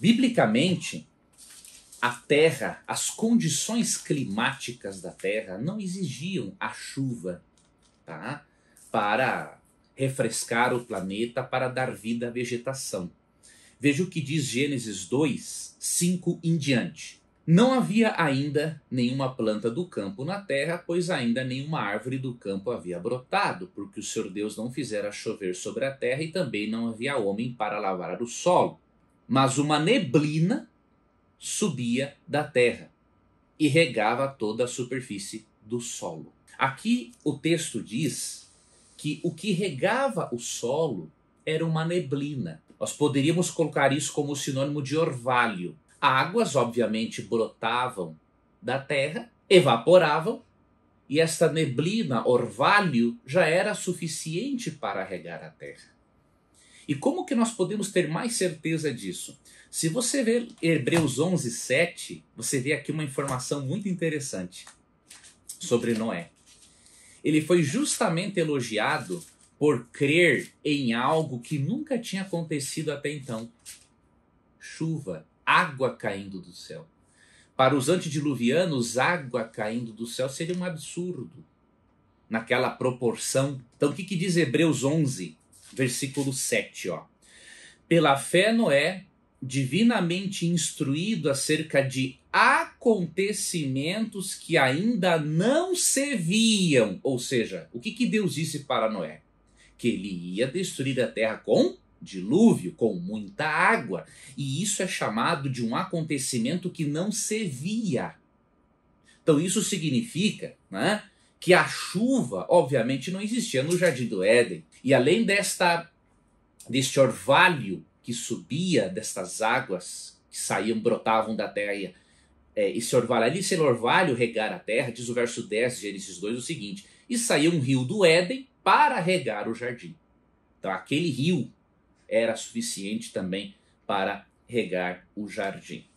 Biblicamente, a terra, as condições climáticas da terra não exigiam a chuva tá? para refrescar o planeta, para dar vida à vegetação. Veja o que diz Gênesis 2, 5 em diante. Não havia ainda nenhuma planta do campo na terra, pois ainda nenhuma árvore do campo havia brotado, porque o Senhor Deus não fizera chover sobre a terra e também não havia homem para lavar o solo mas uma neblina subia da terra e regava toda a superfície do solo. Aqui o texto diz que o que regava o solo era uma neblina. Nós poderíamos colocar isso como sinônimo de orvalho. Águas, obviamente, brotavam da terra, evaporavam, e esta neblina, orvalho, já era suficiente para regar a terra. E como que nós podemos ter mais certeza disso? Se você ver Hebreus 11, 7, você vê aqui uma informação muito interessante sobre Noé. Ele foi justamente elogiado por crer em algo que nunca tinha acontecido até então: chuva, água caindo do céu. Para os antediluvianos, água caindo do céu seria um absurdo naquela proporção. Então, o que, que diz Hebreus 11, versículo 7, ó. Pela fé Noé, divinamente instruído acerca de acontecimentos que ainda não se viam, ou seja, o que que Deus disse para Noé? Que ele ia destruir a terra com dilúvio, com muita água, e isso é chamado de um acontecimento que não se via. Então isso significa, né? que a chuva, obviamente, não existia no Jardim do Éden. E além desta deste orvalho que subia destas águas que saíam, brotavam da terra, é, esse orvalho, ali esse orvalho regar a terra, diz o verso 10 de Gênesis 2 o seguinte: e saiu um rio do Éden para regar o jardim. Então aquele rio era suficiente também para regar o jardim.